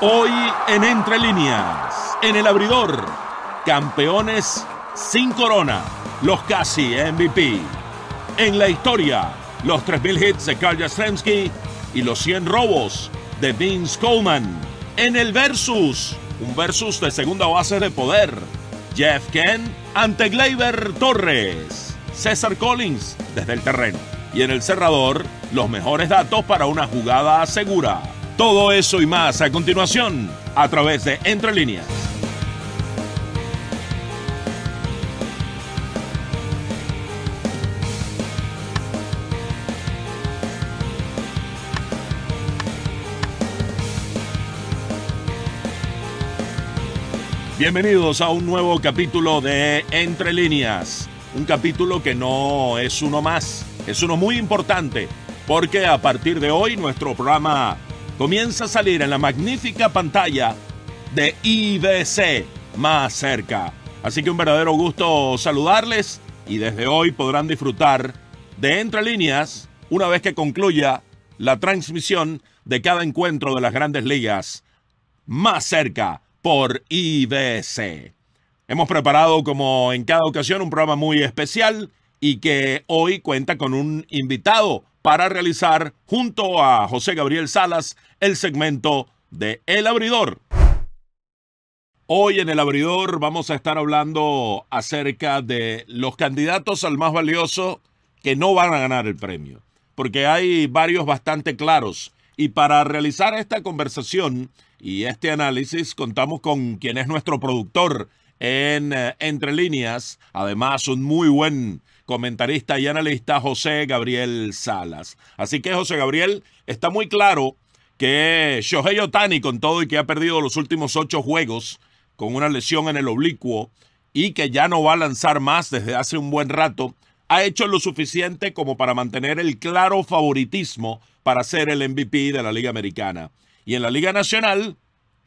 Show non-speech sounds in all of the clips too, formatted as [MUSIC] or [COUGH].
Hoy en Entre Líneas, en el abridor, campeones sin corona, los casi MVP. En la historia, los 3.000 hits de Karl Jastrzemski y los 100 robos de Vince Coleman. En el versus, un versus de segunda base de poder, Jeff Ken ante Gleyber Torres. César Collins desde el terreno. Y en el cerrador, los mejores datos para una jugada segura. Todo eso y más a continuación a través de Entre Líneas. Bienvenidos a un nuevo capítulo de Entre Líneas. Un capítulo que no es uno más, es uno muy importante, porque a partir de hoy nuestro programa comienza a salir en la magnífica pantalla de IBC más cerca. Así que un verdadero gusto saludarles y desde hoy podrán disfrutar de Entre Líneas una vez que concluya la transmisión de cada encuentro de las grandes ligas más cerca por IBC. Hemos preparado como en cada ocasión un programa muy especial y que hoy cuenta con un invitado para realizar junto a José Gabriel Salas el segmento de El Abridor. Hoy en El Abridor vamos a estar hablando acerca de los candidatos al más valioso que no van a ganar el premio, porque hay varios bastante claros. Y para realizar esta conversación y este análisis contamos con quien es nuestro productor en eh, Entre Líneas, además un muy buen comentarista y analista José Gabriel Salas. Así que José Gabriel está muy claro que Shohei Otani con todo y que ha perdido los últimos ocho juegos con una lesión en el oblicuo y que ya no va a lanzar más desde hace un buen rato, ha hecho lo suficiente como para mantener el claro favoritismo para ser el MVP de la Liga Americana. Y en la Liga Nacional,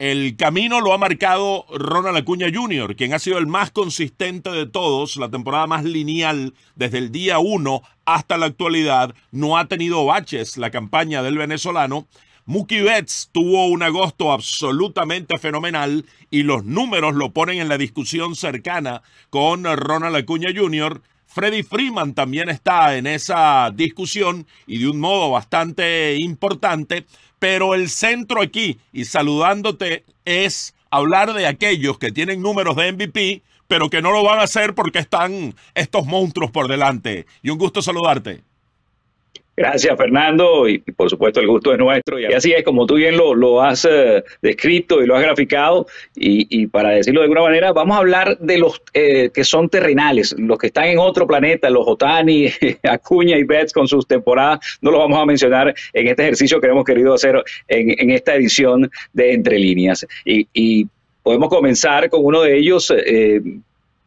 el camino lo ha marcado Ronald Acuña Jr., quien ha sido el más consistente de todos, la temporada más lineal desde el día 1 hasta la actualidad. No ha tenido baches la campaña del venezolano. Muki Betts tuvo un agosto absolutamente fenomenal y los números lo ponen en la discusión cercana con Ronald Acuña Jr. Freddy Freeman también está en esa discusión y de un modo bastante importante, pero el centro aquí, y saludándote, es hablar de aquellos que tienen números de MVP, pero que no lo van a hacer porque están estos monstruos por delante. Y un gusto saludarte. Gracias, Fernando, y, por supuesto el gusto es nuestro. Y así es, como tú bien lo, has eh, descrito y lo has graficado, y, y, para decirlo de alguna manera, vamos a hablar de los eh, que son terrenales, los que están en otro planeta, los Otani, [LAUGHS] Acuña y Betts con sus temporadas, no los vamos a mencionar en este ejercicio que hemos querido hacer en, en esta edición de Entre Líneas. Y, podemos comenzar con uno de ellos. Eh,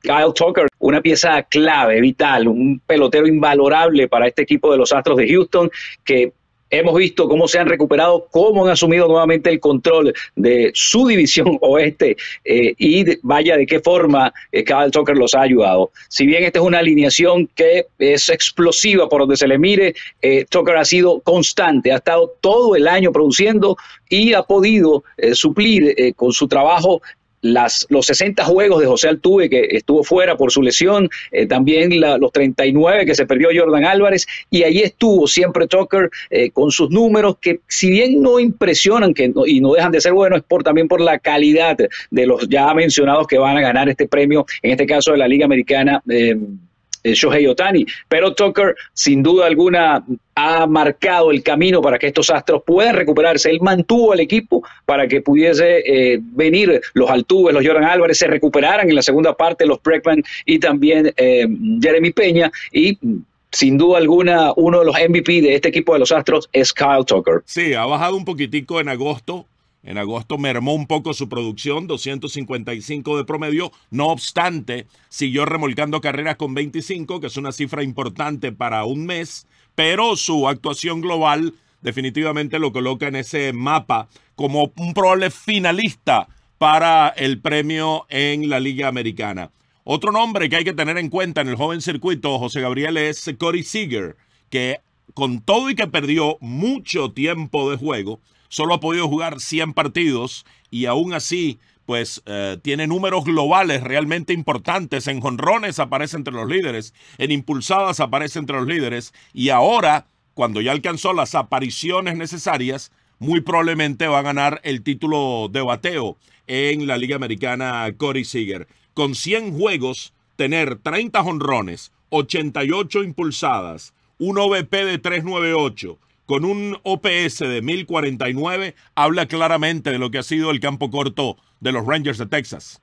Kyle Tucker, una pieza clave, vital, un pelotero invalorable para este equipo de los Astros de Houston, que hemos visto cómo se han recuperado, cómo han asumido nuevamente el control de su división [LAUGHS] oeste eh, y vaya de qué forma eh, Kyle Tucker los ha ayudado. Si bien esta es una alineación que es explosiva por donde se le mire, eh, Tucker ha sido constante, ha estado todo el año produciendo y ha podido suplir con su trabajo las, los 60 juegos de José Altuve, que estuvo fuera por su lesión, eh, también los 39 que se perdió Jordan Álvarez, y ahí estuvo siempre Tucker eh, con sus números que si bien no impresionan que y no dejan de ser buenos, es por, también por la calidad de los ya mencionados que van a ganar este premio, en este caso de la Liga Americana. Eh, eh, Shohei Otani. Pero Tucker, sin duda alguna, ha marcado el camino para que estos astros puedan recuperarse. Él mantuvo al equipo para que pudiese eh, venir los Altuves, los Jordan Álvarez, se recuperaran en la segunda parte los Bregman y también eh, Jeremy Peña. Y sin duda alguna, uno de los MVP de este equipo de los Astros es Kyle Tucker. Sí, ha bajado un poquitico en agosto, en agosto mermó un poco su producción, 255 de promedio. No obstante, siguió remolcando carreras con 25, que es una cifra importante para un mes, pero su actuación global definitivamente lo coloca en ese mapa como un probable finalista para el premio en la Liga Americana. Otro nombre que hay que tener en cuenta en el joven circuito, José Gabriel, es Cory Seager, que con todo y que perdió mucho tiempo de juego, solo ha podido jugar 100 partidos y aún así pues eh, tiene números globales realmente importantes. En jonrones aparece entre los líderes, en impulsadas aparece entre los líderes y ahora, cuando ya alcanzó las apariciones necesarias, muy probablemente va a ganar el título de bateo en la Liga Americana Corey Seager. Con 100 juegos, tener 30 jonrones, 88 impulsadas, un OVP de 398, con un OPS de 1049 habla claramente de lo que ha sido el campo corto de los Rangers de Texas.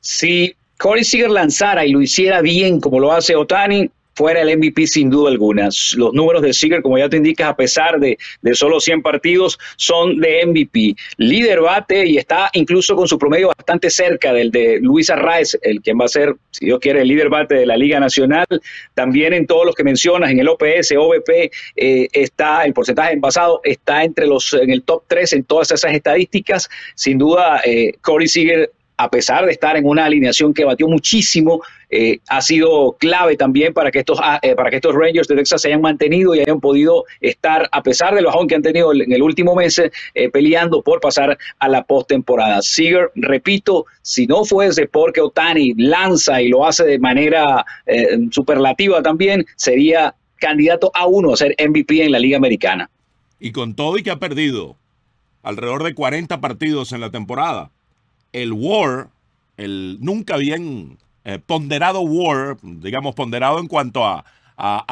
Si Corey Seager lanzara y lo hiciera bien como lo hace Otani, fuera el MVP sin duda alguna. Los números de Seager, como ya te indicas, a pesar de, de, solo 100 partidos, son de MVP. Líder bate y está incluso con su promedio bastante cerca del de Luis Arraez, el quien va a ser, si Dios quiere, el líder bate de la Liga Nacional. También en todos los que mencionas, en el OPS, OVP, eh, está el porcentaje envasado, está entre los en el top 3 en todas esas estadísticas. Sin duda, eh, Corey Seager a pesar de estar en una alineación que batió muchísimo, eh, ha sido clave también para que, estos, ah, eh, para que estos Rangers de Texas se hayan mantenido y hayan podido estar, a pesar del bajón que han tenido en el último mes, eh, peleando por pasar a la postemporada. Seager, repito, si no fuese porque Otani lanza y lo hace de manera superlativa también, sería candidato a uno a ser MVP en la Liga Americana. Y con todo y que ha perdido alrededor de 40 partidos en la temporada el war, el nunca bien eh, ponderado war, digamos ponderado en cuanto a,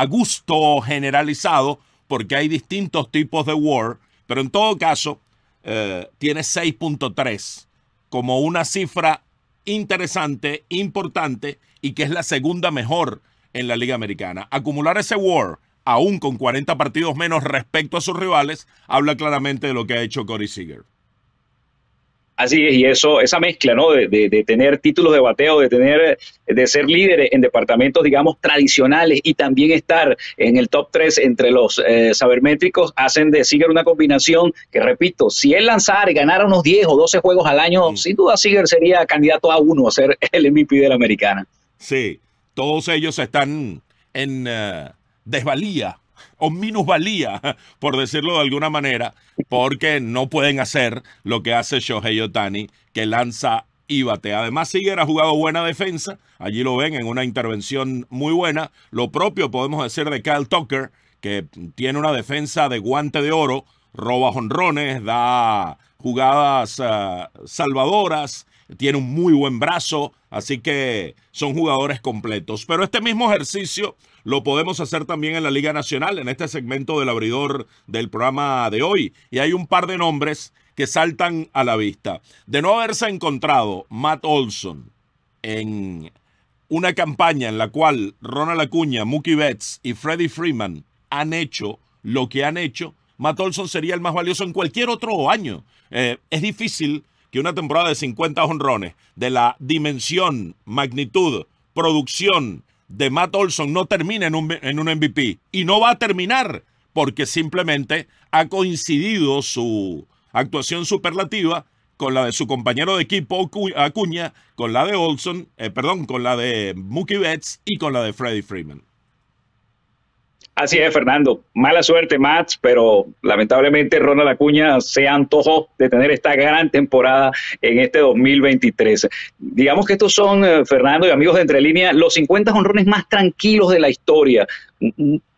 gusto generalizado, porque hay distintos tipos de war, pero en todo caso eh, tiene 6.3 como una cifra interesante, importante y que es la segunda mejor en la Liga Americana. Acumular ese war aún con 40 partidos menos respecto a sus rivales, habla claramente de lo que ha hecho Corey Seager. Así es, y eso, esa mezcla, ¿no? De, de, tener títulos de bateo, de tener, de ser líderes en departamentos, digamos, tradicionales y también estar en el top 3 entre los eh, sabermétricos, hacen de Seager una combinación que, repito, si él lanzara y ganara unos 10 o 12 juegos al año, sin duda Seager sería candidato a uno a ser el MVP de la americana. Sí, todos ellos están en eh, desvalía o minusvalía, por decirlo de alguna manera, porque no pueden hacer lo que hace Shohei Yotani que lanza y batea. Además, Siger ha jugado buena defensa, allí lo ven en una intervención muy buena. Lo propio podemos decir de Kyle Tucker, que tiene una defensa de guante de oro, roba jonrones, da jugadas eh, salvadoras, tiene un muy buen brazo, así que son jugadores completos. Pero este mismo ejercicio lo podemos hacer también en la Liga Nacional, en este segmento del abridor del programa de hoy. Y hay un par de nombres que saltan a la vista. De no haberse encontrado Matt Olson en una campaña en la cual Ronald Acuña, Mookie Betts y Freddie Freeman han hecho lo que han hecho, Matt Olson sería el más valioso en cualquier otro año. Eh, es difícil que una temporada de 50 honrones, de la dimensión, magnitud, producción de Matt Olson no termina en un, en un MVP. Y no va a terminar porque simplemente ha coincidido su actuación superlativa con la de su compañero de equipo Acuña, con la de Olson, eh, perdón, con la de Mookie Betts y con la de Freddie Freeman. Así es, Fernando. Mala suerte, Max, pero lamentablemente Ronald Acuña se antojó de tener esta gran temporada en este 2023. Digamos que estos son, eh, Fernando y amigos de Entre Líneas, los 50 honrones más tranquilos de la historia.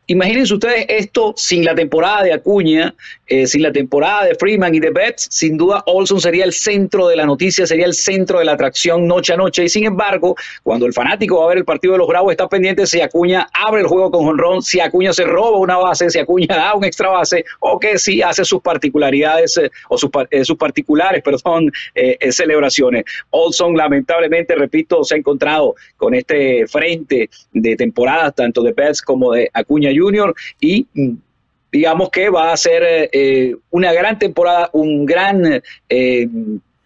Imagínense ustedes esto sin la temporada de Acuña, eh, sin la temporada de Freeman y de Betts, sin duda Olson sería el centro de la noticia, sería el centro de la atracción noche a noche. Y sin embargo, cuando el fanático va a ver el partido de los Bravos, está pendiente si Acuña abre el juego con Jonrón, si Acuña se roba una base, si Acuña da un extra base, o que si hace sus particularidades eh, o sus, eh, sus, particulares, [LAUGHS] perdón, celebraciones. Olson, lamentablemente, repito, se ha encontrado con este frente de temporadas, tanto de Betts como de Acuña Junior y mm, digamos que va a ser eh, eh, una gran temporada, un gran... Eh,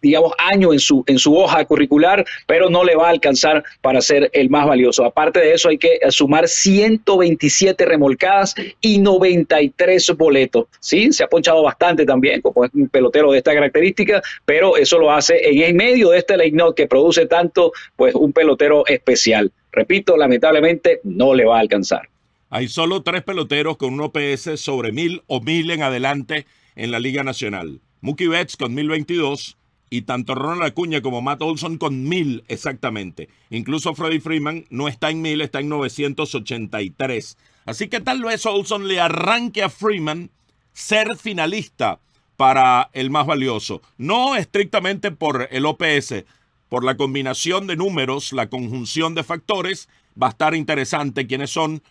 digamos, año en su, en su hoja curricular, pero no le va a alcanzar para ser el más valioso. Aparte de eso, hay que sumar 127 remolcadas y 93 boletos. Sí, se ha ponchado bastante también, como un pelotero de esta característica, pero eso lo hace en el medio de este line que produce tanto, pues un pelotero especial. Repito, lamentablemente no le va a alcanzar. Hay solo tres peloteros con un OPS sobre mil o mil en adelante en la Liga Nacional. Mookie Betts con 1022 y tanto Ronald Acuña como Matt Olson con mil exactamente. Incluso Freddie Freeman no está en mil, está en 983. Así que tal vez Olson le arranque a Freeman ser finalista para el más valioso. No estrictamente por el OPS, por la combinación de números, la conjunción de factores va a estar interesante quiénes son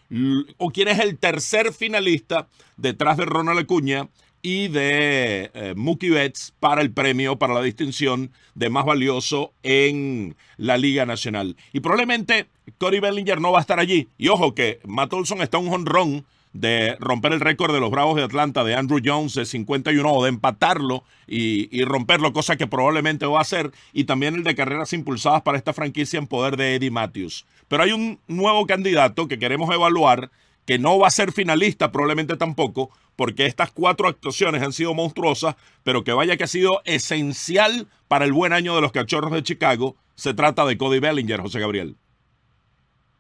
o quién es el tercer finalista detrás de Ronald Acuña y de muki eh, Mookie Betts para el premio, para la distinción de más valioso en la Liga Nacional. Y probablemente Cory Bellinger no va a estar allí. Y ojo que Matt Olson está un honrón de romper el récord de los Bravos de Atlanta de Andrew Jones de 51 o de empatarlo y, y, romperlo, cosa que probablemente va a hacer, y también el de carreras impulsadas para esta franquicia en poder de Eddie Matthews. Pero hay un nuevo candidato que queremos evaluar, que no va a ser finalista probablemente tampoco, porque estas cuatro actuaciones han sido monstruosas, pero que vaya que ha sido esencial para el buen año de los cachorros de Chicago. Se trata de Cody Bellinger, José Gabriel.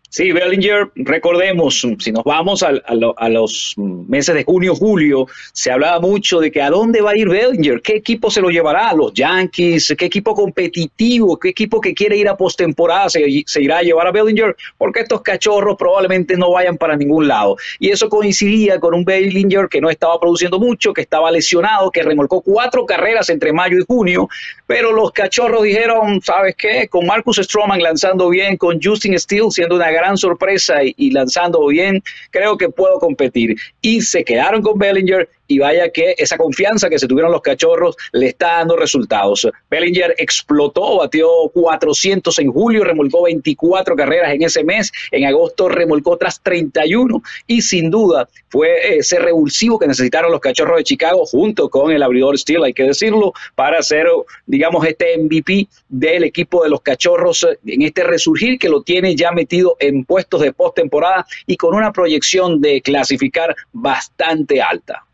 Sí, Bellinger, recordemos, si nos vamos a, los meses de junio, julio, se hablaba mucho de que a dónde va a ir Bellinger, qué equipo se lo llevará, los Yankees, qué equipo competitivo, qué equipo que quiere ir a postemporada se, se irá a llevar a Bellinger, porque estos cachorros probablemente no vayan para ningún lado. Y eso coincidía con un Bellinger que no estaba produciendo mucho, que estaba lesionado, que remolcó cuatro carreras entre mayo y junio, pero los cachorros dijeron, ¿sabes qué? Con Marcus Stroman lanzando bien, con Justin Steele siendo una gran sorpresa y, lanzando bien, creo que puedo competir. Y se quedaron con Bellinger y vaya que esa confianza que se tuvieron los cachorros le está dando resultados. Bellinger explotó, batió 400 en julio, remolcó 24 carreras en ese mes, en agosto remolcó otras 31 y sin duda fue ese revulsivo que necesitaron los cachorros de Chicago junto con el abridor Steel, hay que decirlo, para ser, digamos, este MVP del equipo de los cachorros en este resurgir que lo tiene ya metido en puestos de postemporada y con una proyección de clasificar bastante alta.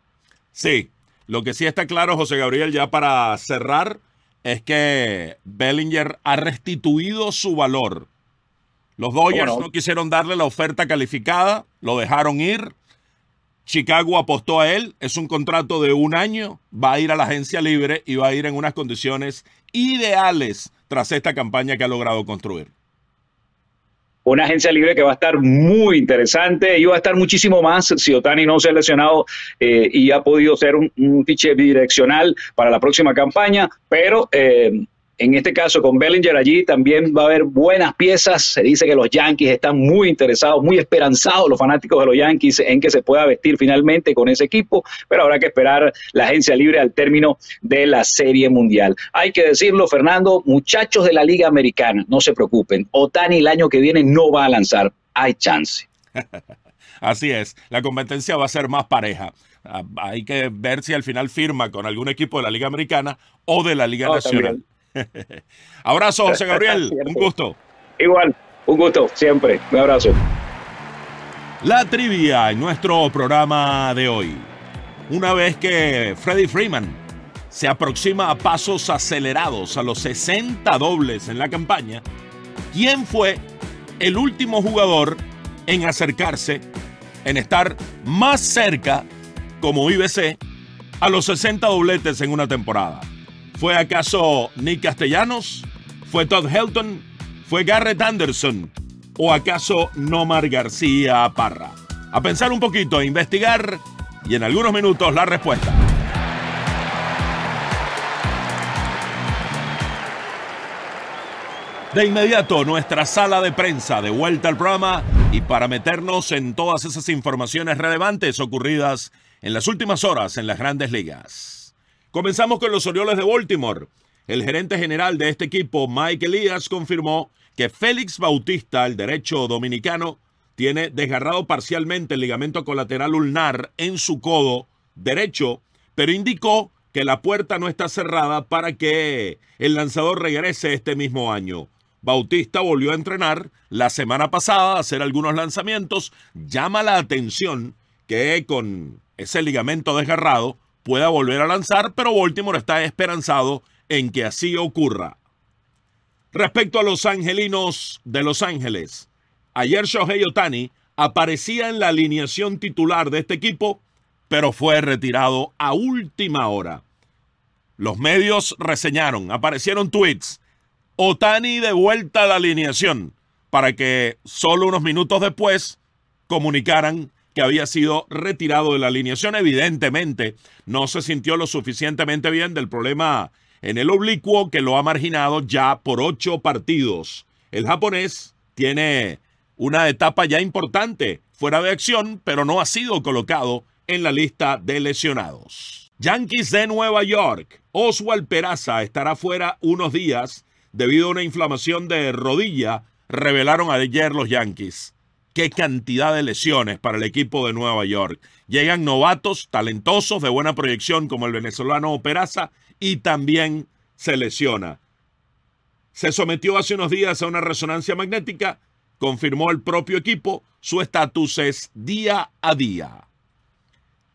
Sí, lo que sí está claro, José Gabriel, ya para cerrar, es que Bellinger ha restituido su valor. Los Dodgers no? no quisieron darle la oferta calificada, lo dejaron ir. Chicago apostó a él, es un contrato de un año, va a ir a la agencia libre y va a ir en unas condiciones ideales tras esta campaña que ha logrado construir una agencia libre que va a estar muy interesante y va a estar muchísimo más si Otani no se ha lesionado eh, y ha podido ser un, un, fiche bidireccional para la próxima campaña, pero eh, en este caso con Bellinger allí también va a haber buenas piezas. Se dice que los Yankees están muy interesados, muy esperanzados los fanáticos de los Yankees en que se pueda vestir finalmente con ese equipo, pero habrá que esperar la agencia libre al término de la Serie Mundial. Hay que decirlo, Fernando, muchachos de la Liga Americana, no se preocupen. Otani el año que viene no va a lanzar. Hay chance. [LAUGHS] Así es, la competencia va a ser más pareja. Ah, hay que ver si al final firma con algún equipo de la Liga Americana o de la Liga oh, Nacional. [LAUGHS] abrazo, José Gabriel. [LAUGHS] un gusto. Igual, un gusto, siempre. Un abrazo. La trivia en nuestro programa de hoy. Una vez que Freddie Freeman se aproxima a pasos acelerados a los 60 dobles en la campaña, ¿quién fue el último jugador en acercarse, en estar más cerca, como IBC, a los 60 dobletes en una temporada? ¿Fue acaso Nick Castellanos? ¿Fue Todd Helton? ¿Fue Garrett Anderson? ¿O acaso Nomar García Parra? A pensar un poquito, a investigar y en algunos minutos la respuesta. De inmediato, nuestra sala de prensa de vuelta al programa y para meternos en todas esas informaciones relevantes ocurridas en las últimas horas en las grandes ligas. Comenzamos con los Orioles de Baltimore. El gerente general de este equipo, Mike Elias, confirmó que Félix Bautista, el derecho dominicano, tiene desgarrado parcialmente el ligamento colateral ulnar en su codo derecho, pero indicó que la puerta no está cerrada para que el lanzador regrese este mismo año. Bautista volvió a entrenar la semana pasada, a hacer algunos lanzamientos. Llama la atención que con ese ligamento desgarrado pueda volver a lanzar, pero Baltimore está esperanzado en que así ocurra. Respecto a los angelinos de Los Ángeles, ayer Shohei Otani aparecía en la alineación titular de este equipo, pero fue retirado a última hora. Los medios reseñaron, aparecieron tweets. Otani de vuelta a la alineación, para que solo unos minutos después comunicaran que había sido retirado de la alineación. Evidentemente, no se sintió lo suficientemente bien del problema en el oblicuo que lo ha marginado ya por ocho partidos. El japonés tiene una etapa ya importante fuera de acción, pero no ha sido colocado en la lista de lesionados. Yankees de Nueva York. Oswald Peraza estará fuera unos días debido a una inflamación de rodilla, revelaron ayer los Yankees qué cantidad de lesiones para el equipo de Nueva York. Llegan novatos talentosos de buena proyección como el venezolano Operaza y también se lesiona. Se sometió hace unos días a una resonancia magnética, confirmó el propio equipo, su estatus es día a día.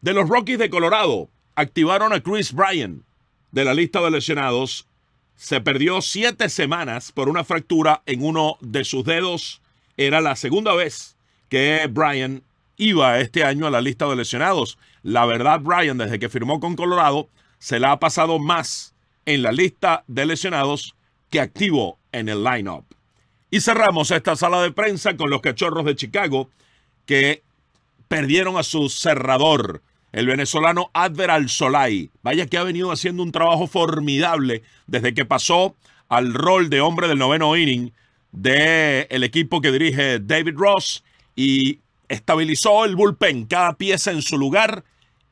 De los Rockies de Colorado, activaron a Chris Bryan de la lista de lesionados. Se perdió siete semanas por una fractura en uno de sus dedos era la segunda vez que Brian iba este año a la lista de lesionados. La verdad, Brian, desde que firmó con Colorado, se la ha pasado más en la lista de lesionados que activo en el lineup. Y cerramos esta sala de prensa con los cachorros de Chicago que perdieron a su cerrador, el venezolano Adver Solay. Vaya que ha venido haciendo un trabajo formidable desde que pasó al rol de hombre del noveno inning del el equipo que dirige David Ross y estabilizó el bullpen, cada pieza en su lugar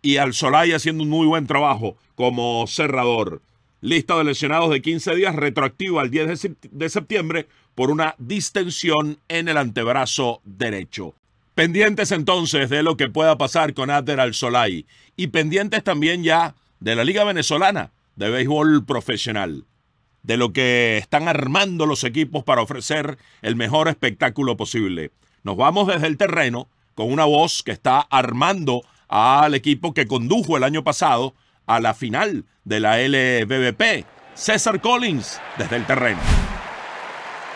y al Solay haciendo un muy buen trabajo como cerrador. Lista de lesionados de 15 días retroactiva al 10 de septiembre por una distensión en el antebrazo derecho. Pendientes entonces de lo que pueda pasar con Adder al Solay y pendientes también ya de la Liga Venezolana de Béisbol Profesional de lo que están armando los equipos para ofrecer el mejor espectáculo posible. Nos vamos desde el terreno con una voz que está armando al equipo que condujo el año pasado a la final de la LBBP, César Collins, desde el terreno.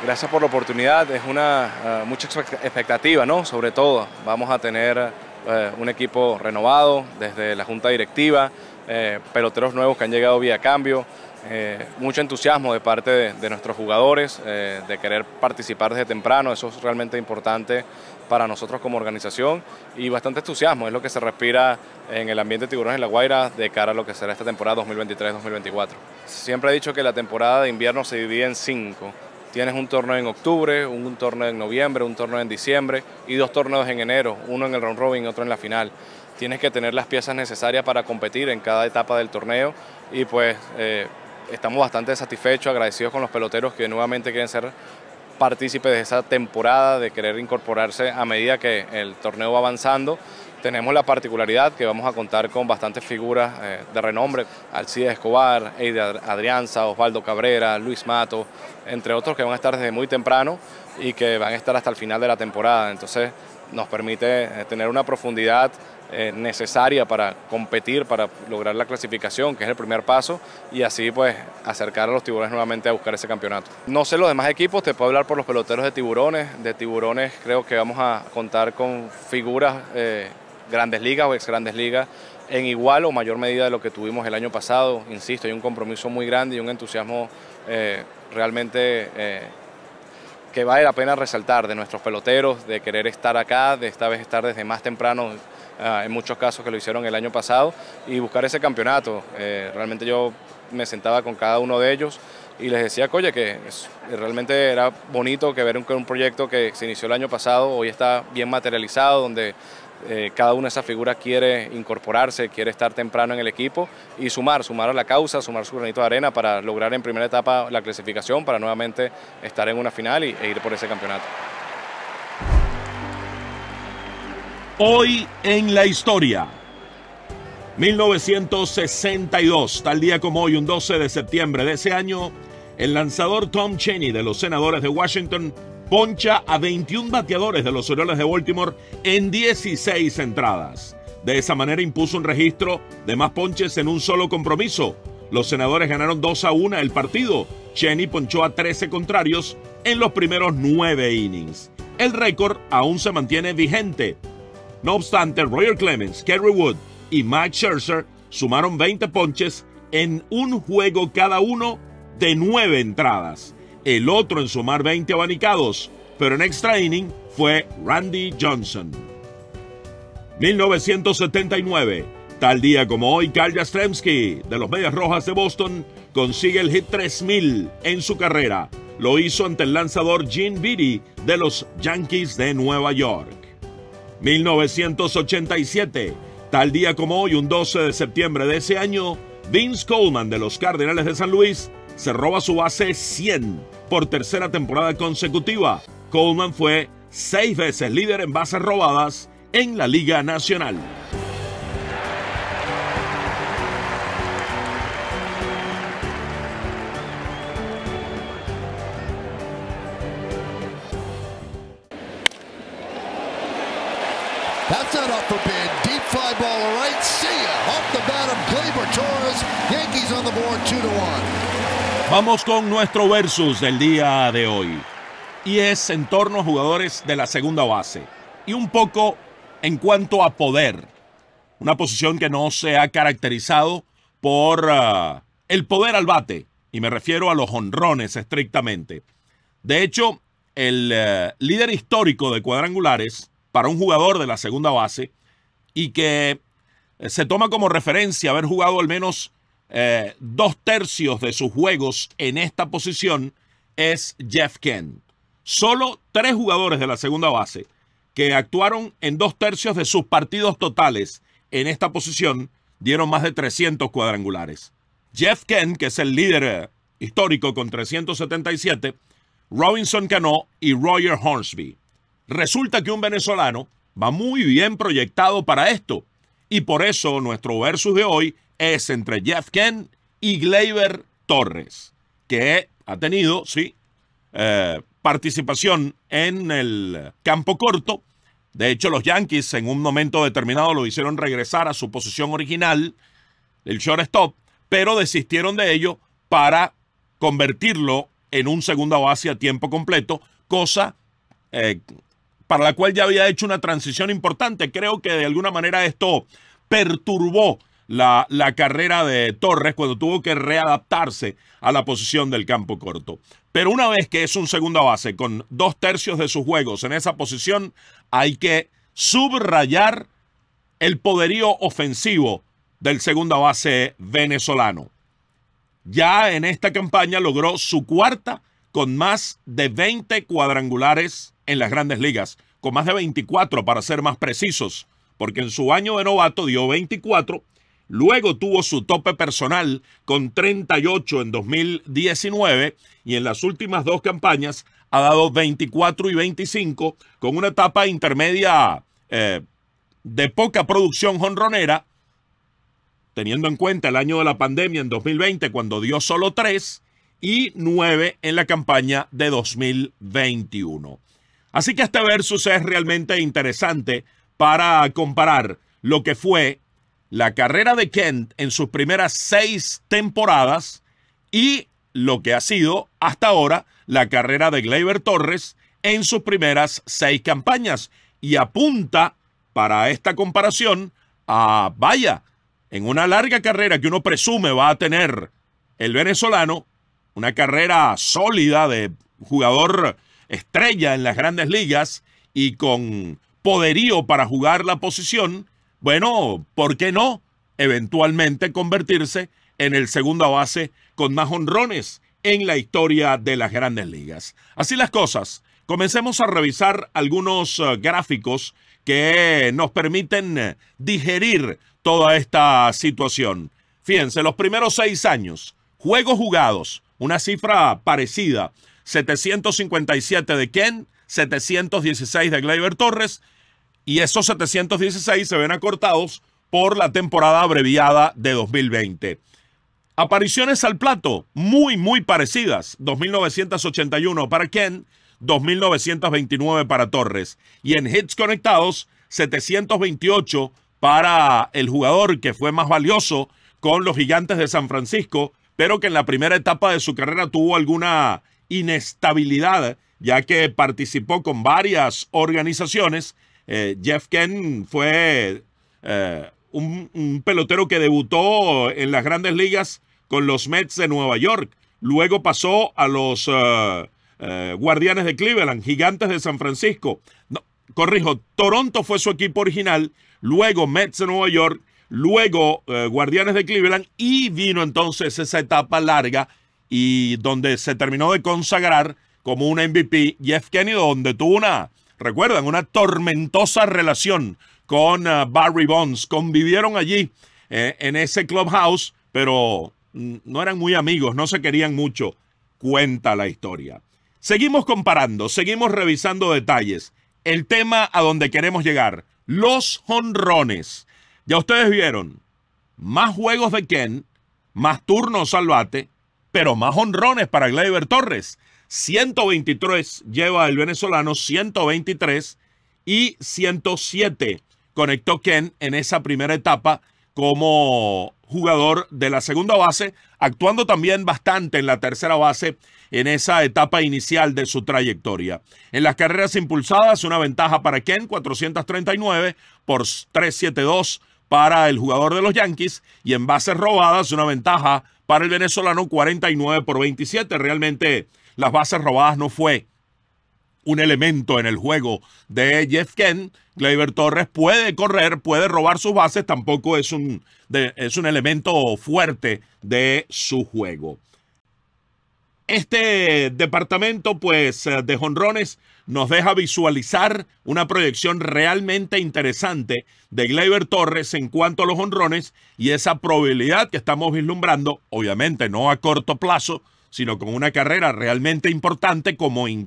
Gracias por la oportunidad, es una eh, mucha expectativa, ¿no? Sobre todo, vamos a tener eh, un equipo renovado desde la junta directiva, eh, peloteros nuevos que han llegado vía cambio, eh, mucho entusiasmo de parte de, nuestros jugadores, eh, de querer participar desde temprano, eso es realmente importante para nosotros como organización y bastante entusiasmo, es lo que se respira en el ambiente de Tiburones en La Guaira de cara a lo que será esta temporada 2023-2024. Siempre he dicho que la temporada de invierno se divide en cinco. Tienes un torneo en octubre, un torneo en noviembre, un torneo en diciembre y dos torneos en enero, uno en el round robin y otro en la final tienes que tener las piezas necesarias para competir en cada etapa del torneo y pues eh, estamos bastante satisfechos, agradecidos con los peloteros que nuevamente quieren ser partícipes de esa temporada, de querer incorporarse a medida que el torneo va avanzando. Tenemos la particularidad que vamos a contar con bastantes figuras eh, de renombre, Alcides Escobar, Eide Adrianza, Osvaldo Cabrera, Luis Mato, entre otros que van a estar desde muy temprano y que van a estar hasta el final de la temporada. Entonces nos permite eh, tener una profundidad eh, necesaria para competir, para lograr la clasificación, que es el primer paso, y así pues acercar a los tiburones nuevamente a buscar ese campeonato. No sé los demás equipos, te puedo hablar por los peloteros de tiburones, de tiburones creo que vamos a contar con figuras eh, grandes ligas o ex grandes ligas en igual o mayor medida de lo que tuvimos el año pasado, insisto, hay un compromiso muy grande y un entusiasmo eh, realmente que vale la pena resaltar de nuestros peloteros, de querer estar acá, de esta vez estar desde más temprano Ah, en muchos casos que lo hicieron el año pasado, y buscar ese campeonato. Eh, realmente yo me sentaba con cada uno de ellos y les decía, oye, que eh, realmente era bonito que ver un, un proyecto que se inició el año pasado, hoy está bien materializado, donde eh, cada una de esas figuras quiere incorporarse, quiere estar temprano en el equipo y sumar, sumar a la causa, sumar su granito de arena para lograr en primera etapa la clasificación, para nuevamente estar en una final e ir por ese campeonato. Hoy en la historia. 1962, tal día como hoy, un 12 de septiembre de ese año, el lanzador Tom Cheney de los senadores de Washington poncha a 21 bateadores de los Orioles de Baltimore en 16 entradas. De esa manera impuso un registro de más ponches en un solo compromiso. Los senadores ganaron 2 a 1 el partido. Cheney ponchó a 13 contrarios en los primeros 9 innings. El récord aún se mantiene vigente no obstante, Roger Clemens, Kerry Wood y Mike Scherzer sumaron 20 ponches en un juego cada uno de 9 entradas. El otro en sumar 20 abanicados, pero en extra inning fue Randy Johnson. 1979. Tal día como hoy, Carl Jastrzemski de los Medias Rojas de Boston consigue el hit 3000 en su carrera. Lo hizo ante el lanzador Gene Beatty de los Yankees de Nueva York. 1987. Tal día como hoy, un 12 de septiembre de ese año, Vince Coleman de los Cardenales de San Luis se roba su base 100 por tercera temporada consecutiva. Coleman fue seis veces líder en bases robadas en la Liga Nacional. Vamos con nuestro versus del día de hoy. Y es en torno a jugadores de la segunda base. Y un poco en cuanto a poder. Una posición que no se ha caracterizado por ah, el poder al bate. Y me refiero a los honrones estrictamente. De hecho, el eh, líder histórico de cuadrangulares para un jugador de la segunda base y que eh, se toma como referencia haber jugado al menos eh, dos tercios de sus juegos en esta posición es Jeff Kent. Solo tres jugadores de la segunda base que actuaron en dos tercios de sus partidos totales en esta posición dieron más de 300 cuadrangulares. Jeff Kent, que es el líder eh, histórico con 377, Robinson Cano y Roger Hornsby. Resulta que un venezolano va muy bien proyectado para esto y por eso nuestro versus de hoy es entre Jeff Kent y Gleyber Torres, que ha tenido, sí, eh, participación en el campo corto. De hecho, los Yankees en un momento determinado lo hicieron regresar a su posición original, el shortstop, pero desistieron de ello para convertirlo en un segunda base a tiempo completo, cosa eh, para la cual ya había hecho una transición importante. Creo que de alguna manera esto perturbó la, carrera de Torres cuando tuvo que readaptarse a la posición del campo corto. Pero una vez que es un segunda base con dos tercios de sus juegos en esa posición, hay que subrayar el poderío ofensivo del segunda base venezolano. Ya en esta campaña logró su cuarta con más de 20 cuadrangulares en las grandes ligas, con más de 24 para ser más precisos, porque en su año de novato dio 24 Luego tuvo su tope personal con 38 en 2019 y en las últimas dos campañas ha dado 24 y 25 con una etapa intermedia eh, de poca producción jonronera, teniendo en cuenta el año de la pandemia en 2020 cuando dio solo 3 y 9 en la campaña de 2021. Así que este versus es realmente interesante para comparar lo que fue la carrera de Kent en sus primeras seis temporadas y lo que ha sido hasta ahora la carrera de Gleyber Torres en sus primeras seis campañas y apunta para esta comparación a, vaya, en una larga carrera que uno presume va a tener el venezolano, una carrera sólida de jugador estrella en las grandes ligas y con poderío para jugar la posición, bueno, ¿por qué no? Eventualmente convertirse en el segundo base con más honrones en la historia de las grandes ligas. Así las cosas. Comencemos a revisar algunos eh, gráficos que nos permiten eh, digerir toda esta situación. Fíjense, los primeros seis años, juegos jugados, una cifra parecida, 757 de Ken, 716 de Gleyber Torres y esos 716 se ven acortados por la temporada abreviada de 2020. Apariciones al plato, muy, muy parecidas. 2.981 para Ken, 2.929 para Torres. Y en hits conectados, 728 para el jugador que fue más valioso con los gigantes de San Francisco, pero que en la primera etapa de su carrera tuvo alguna inestabilidad, ya que participó con varias organizaciones eh, Jeff Ken fue eh, un, pelotero que debutó en las grandes ligas con los Mets de Nueva York. Luego pasó a los eh, Guardianes de Cleveland, Gigantes de San Francisco. corrijo, Toronto fue su equipo original, luego Mets de Nueva York, luego Guardianes de Cleveland y vino entonces esa etapa larga y donde se terminó de consagrar como un MVP Jeff Kenny, donde tuvo una recuerdan, una tormentosa relación con ah, Barry Bonds. Convivieron allí eh, en ese clubhouse, pero mm, no eran muy amigos, no se querían mucho. Cuenta la historia. Seguimos comparando, seguimos revisando detalles. El tema a donde queremos llegar, los honrones. Ya ustedes vieron, más juegos de Ken, más turnos al bate, pero más honrones para Gleyber Torres. 123 lleva el venezolano, 123 y 107 conectó Ken en esa primera etapa como jugador de la segunda base, actuando también bastante en la tercera base en esa etapa inicial de su trayectoria. En las carreras impulsadas, una ventaja para Ken, 439 por 372 para el jugador de los Yankees y en bases robadas, una ventaja para el venezolano, 49 por 27. Realmente las bases robadas no fue un elemento en el juego de Jeff Kent. Gleyber Torres puede correr, puede robar sus bases, tampoco es un, es un elemento fuerte de su juego. Este departamento pues, eh, de jonrones nos deja visualizar una proyección realmente interesante de Gleyber Torres en cuanto a los honrones y esa probabilidad que estamos vislumbrando, obviamente no a corto plazo, sino con una carrera realmente importante como, eh,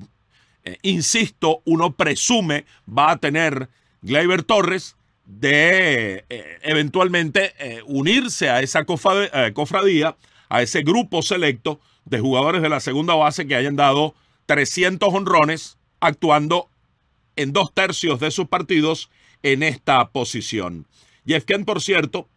insisto, uno presume va a tener Gleyber Torres de eh, eventualmente eh, unirse a esa cofradía, a ese grupo selecto de jugadores de la segunda base que hayan dado 300 honrones actuando en dos tercios de sus partidos en esta posición. Jeff Kent, por cierto,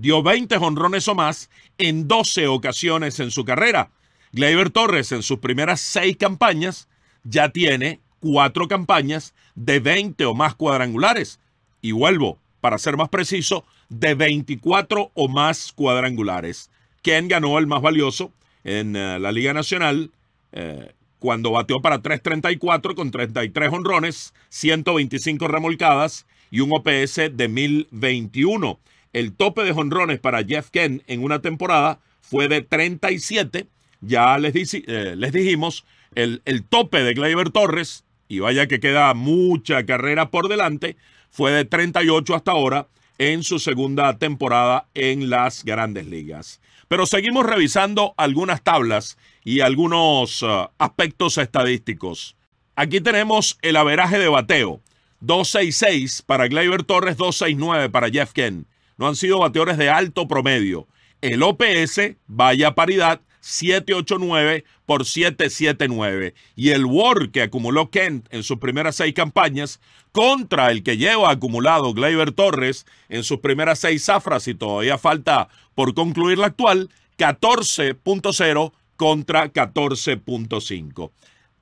dio 20 jonrones o más en 12 ocasiones en su carrera. Gleyber Torres en sus primeras seis campañas ya tiene cuatro campañas de 20 o más cuadrangulares. Y vuelvo, para ser más preciso, de 24 o más cuadrangulares. ¿Quién ganó el más valioso en eh, la Liga Nacional eh, cuando bateó para 3.34 con 33 honrones, 125 remolcadas y un OPS de 1021. El tope de jonrones para Jeff Kent en una temporada fue de 37. Ya les, eh, les dijimos el, tope de Gleyber Torres, y vaya que queda mucha carrera por delante, fue de 38 hasta ahora en su segunda temporada en las grandes ligas. Pero seguimos revisando algunas tablas y algunos eh, aspectos estadísticos. Aquí tenemos el averaje de bateo. 266 para Gleyber Torres, 269 para Jeff Ken no han sido bateadores de alto promedio. El OPS, vaya paridad, 789 por 779. Y el WAR que acumuló Kent en sus primeras seis campañas contra el que lleva acumulado Gleyber Torres en sus primeras seis zafras y todavía falta por concluir la actual, 14.0 contra 14.5.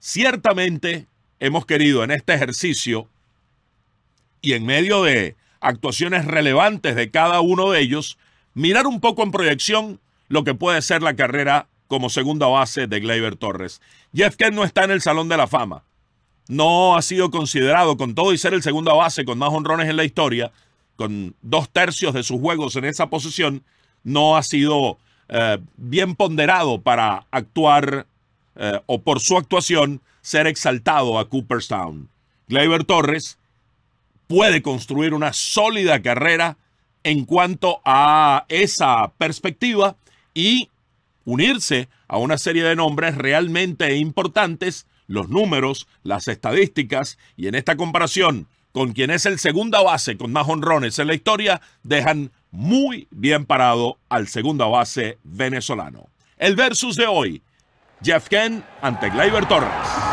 Ciertamente hemos querido en este ejercicio y en medio de actuaciones relevantes de cada uno de ellos, mirar un poco en proyección lo que puede ser la carrera como segunda base de Gleyber Torres. Jeff Kent no está en el Salón de la Fama. No ha sido considerado, con todo y ser el segunda base con más honrones en la historia, con dos tercios de sus juegos en esa posición, no ha sido eh, bien ponderado para actuar eh, o por su actuación ser exaltado a Cooperstown. Gleyber Torres puede construir una sólida carrera en cuanto a esa perspectiva y unirse a una serie de nombres realmente importantes, los números, las estadísticas y en esta comparación con quien es el segunda base con más honrones en la historia, dejan muy bien parado al segunda base venezolano. El versus de hoy, Jeff Ken ante Gleyber Torres.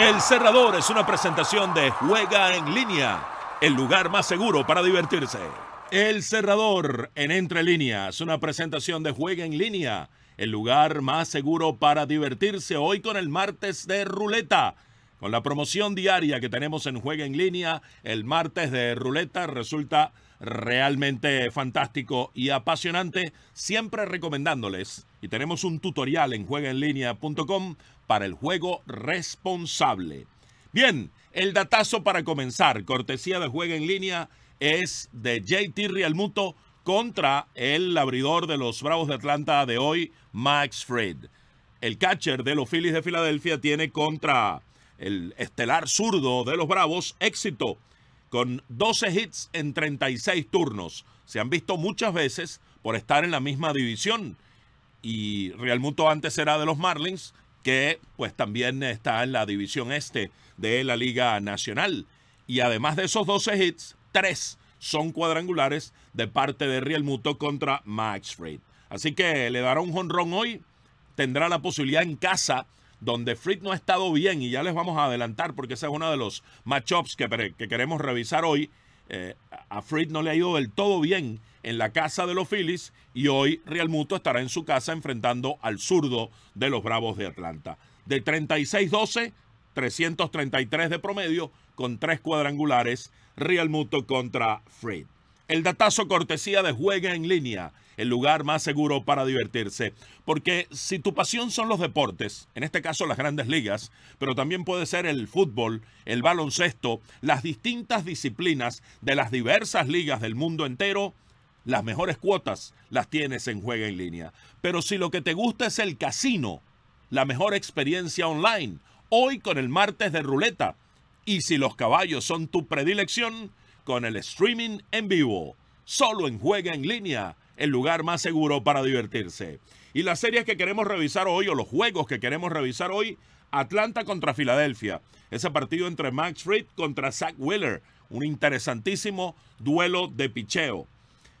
El Cerrador es una presentación de Juega en línea, el lugar más seguro para divertirse. El Cerrador en Entre Líneas, una presentación de Juega en línea, el lugar más seguro para divertirse hoy con el martes de ruleta. Con la promoción diaria que tenemos en Juega en línea, el martes de ruleta resulta realmente fantástico y apasionante, siempre recomendándoles. Y tenemos un tutorial en juegaenlinea.com para el juego responsable. Bien, el datazo para comenzar, cortesía de juego en línea, es de JT Realmuto contra el abridor de los Bravos de Atlanta de hoy, Max Fred. El catcher de los Phillies de Filadelfia tiene contra el estelar zurdo de los Bravos éxito con 12 hits en 36 turnos. Se han visto muchas veces por estar en la misma división. Y Realmuto antes era de los Marlins que pues también está en la división este de la Liga Nacional. Y además de esos 12 hits, tres son cuadrangulares de parte de Riel Muto contra Max Fried. Así que le dará un jonrón hoy, tendrá la posibilidad en casa donde Fried no ha estado bien y ya les vamos a adelantar porque ese es uno de los matchups que, que queremos revisar hoy eh, a Fritz no le ha ido del todo bien en la casa de los Phillies y hoy Real estará en su casa enfrentando al zurdo de los Bravos de Atlanta. De 36-12, 333 de promedio con tres cuadrangulares, Real contra Fred. El datazo cortesía de Juega en línea, el lugar más seguro para divertirse. Porque si tu pasión son los deportes, en este caso las grandes ligas, pero también puede ser el fútbol, el baloncesto, las distintas disciplinas de las diversas ligas del mundo entero, las mejores cuotas las tienes en Juega en línea. Pero si lo que te gusta es el casino, la mejor experiencia online, hoy con el martes de ruleta. Y si los caballos son tu predilección, con el streaming en vivo. Solo en Juega en línea, el lugar más seguro para divertirse. Y las series que queremos revisar hoy o los juegos que queremos revisar hoy, Atlanta contra Filadelfia. Ese partido entre Max Fried contra Zach Wheeler. Un interesantísimo duelo de picheo.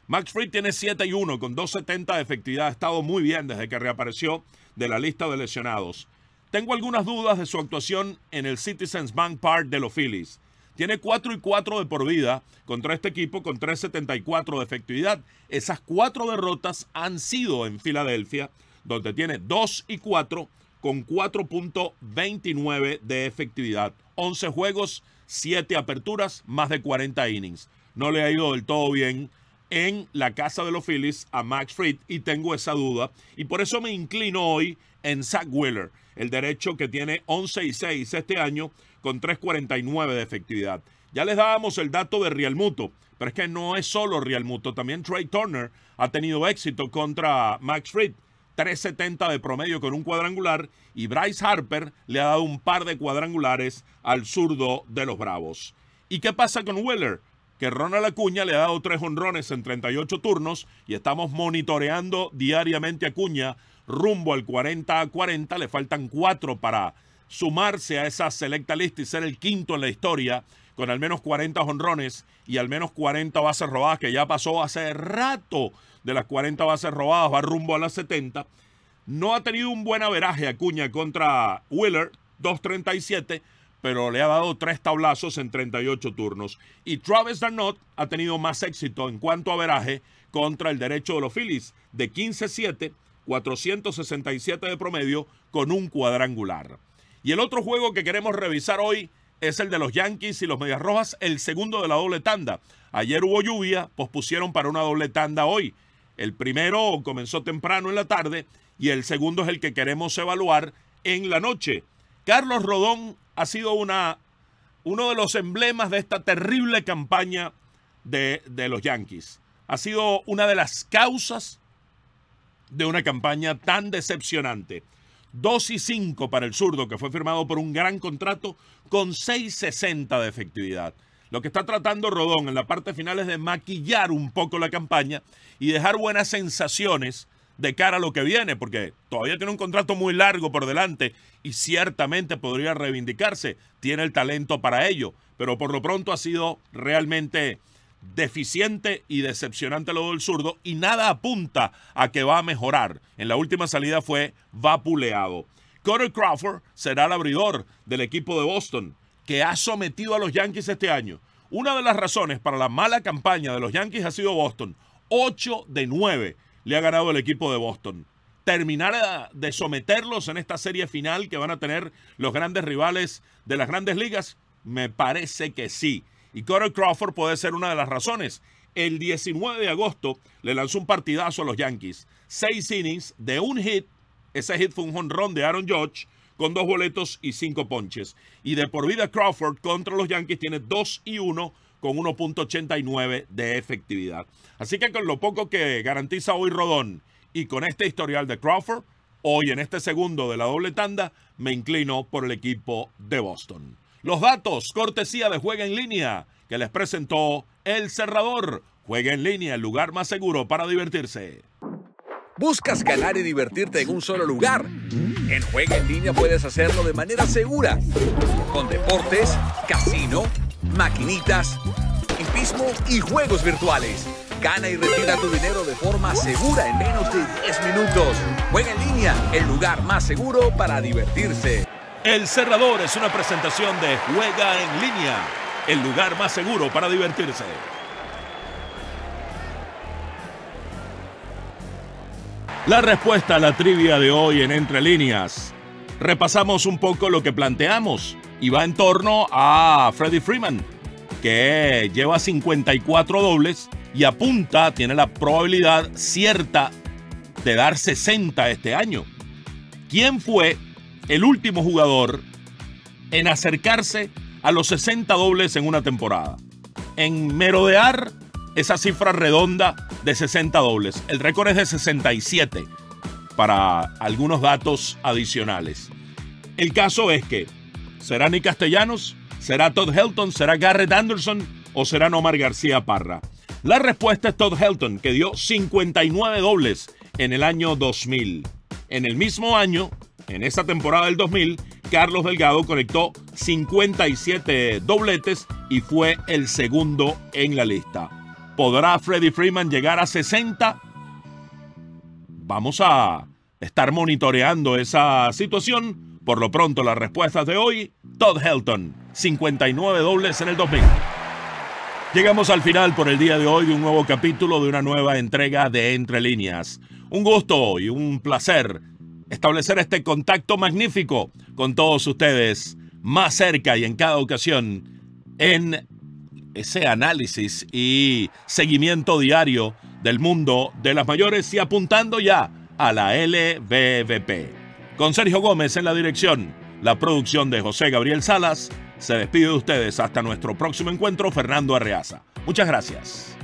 Max Fried tiene 7 y 1 con 2.70 de efectividad. Ha estado muy bien desde que reapareció de la lista de lesionados. Tengo algunas dudas de su actuación en el Citizens Bank Park de los Phillies. Tiene 4 y 4 de por vida contra este equipo con 3.74 de efectividad. Esas cuatro derrotas han sido en Filadelfia, donde tiene 2 y 4 con 4.29 de efectividad. 11 juegos, 7 aperturas, más de 40 innings. No le ha ido del todo bien en la casa de los Phillies a Max Fried y tengo esa duda. Y por eso me inclino hoy en Zach Wheeler, el derecho que tiene 11 y 6 este año con 3.49 de efectividad. Ya les dábamos el dato de Rialmuto, pero es que no es solo Rialmuto, también Trey Turner ha tenido éxito contra Max Fried. 3.70 de promedio con un cuadrangular y Bryce Harper le ha dado un par de cuadrangulares al zurdo de los Bravos. ¿Y qué pasa con Weller? Que Ronald Acuña le ha dado tres honrones en 38 turnos y estamos monitoreando diariamente a Acuña rumbo al 40 a 40. Le faltan cuatro para sumarse a esa selecta lista y ser el quinto en la historia con al menos 40 honrones y al menos 40 bases robadas, que ya pasó hace rato de las 40 bases robadas, va rumbo a las 70. No ha tenido un buen averaje Acuña contra Wheeler, 2.37, pero le ha dado tres tablazos en 38 turnos. Y Travis Darnot ha tenido más éxito en cuanto a averaje contra el derecho de los Phillies, de 15-7, 467 de promedio, con un cuadrangular. Y el otro juego que queremos revisar hoy es el de los Yankees y los Medias Rojas, el segundo de la doble tanda. Ayer hubo lluvia, pospusieron para una doble tanda hoy. El primero comenzó temprano en la tarde y el segundo es el que queremos evaluar en la noche. Carlos Rodón ha sido una, uno de los emblemas de esta terrible campaña de, de los Yankees. Ha sido una de las causas de una campaña tan decepcionante. 2 y 5 para el zurdo, que fue firmado por un gran contrato con 6.60 de efectividad. Lo que está tratando Rodón en la parte final es de maquillar un poco la campaña y dejar buenas sensaciones de cara a lo que viene, porque todavía tiene un contrato muy largo por delante y ciertamente podría reivindicarse, tiene el talento para ello, pero por lo pronto ha sido realmente deficiente y decepcionante lo del zurdo y nada apunta a que va a mejorar. En la última salida fue vapuleado. Corey Crawford será el abridor del equipo de Boston que ha sometido a los Yankees este año. Una de las razones para la mala campaña de los Yankees ha sido Boston. 8 de 9 le ha ganado el equipo de Boston. Terminar de someterlos en esta serie final que van a tener los grandes rivales de las grandes ligas, me parece que sí. Y Corey Crawford puede ser una de las razones. El 19 de agosto le lanzó un partidazo a los Yankees. Seis innings de un hit. Ese hit fue un jonrón de Aaron Judge con dos boletos y cinco ponches. Y de por vida Crawford contra los Yankees tiene 2 y 1 con 1.89 de efectividad. Así que con lo poco que garantiza hoy Rodón y con este historial de Crawford, hoy en este segundo de la doble tanda me inclino por el equipo de Boston. Los datos, cortesía de Juega en Línea, que les presentó El Cerrador. Juega en línea, el lugar más seguro para divertirse. ¿Buscas ganar y divertirte en un solo lugar? En Juega en Línea puedes hacerlo de manera segura. Con deportes, casino, maquinitas, hipismo y juegos virtuales. Gana y retira tu dinero de forma segura en menos de 10 minutos. Juega en línea, el lugar más seguro para divertirse. El Cerrador es una presentación de Juega en línea, el lugar más seguro para divertirse. La respuesta a la trivia de hoy en Entre Líneas. Repasamos un poco lo que planteamos y va en torno a Freddie Freeman, que lleva 54 dobles y apunta, tiene la probabilidad cierta de dar 60 este año. ¿Quién fue el último jugador en acercarse a los 60 dobles en una temporada. En merodear esa cifra redonda de 60 dobles. El récord es de 67 para algunos datos adicionales. El caso es que será Nick Castellanos, será Todd Helton, será Garrett Anderson o será Omar García Parra. La respuesta es Todd Helton, que dio 59 dobles en el año 2000. En el mismo año, en esa temporada del 2000, Carlos Delgado conectó 57 dobletes y fue el segundo en la lista. ¿Podrá Freddie Freeman llegar a 60? Vamos a estar monitoreando esa situación. Por lo pronto, las respuestas de hoy, Todd Helton, 59 dobles en el 2000. Llegamos al final por el día de hoy de un nuevo capítulo, de una nueva entrega de Entre Líneas. Un gusto y un placer establecer este contacto magnífico con todos ustedes más cerca y en cada ocasión en ese análisis y seguimiento diario del mundo de las mayores y apuntando ya a la LBVP. Con Sergio Gómez en la dirección, la producción de José Gabriel Salas, se despide de ustedes hasta nuestro próximo encuentro Fernando Arreaza. Muchas gracias.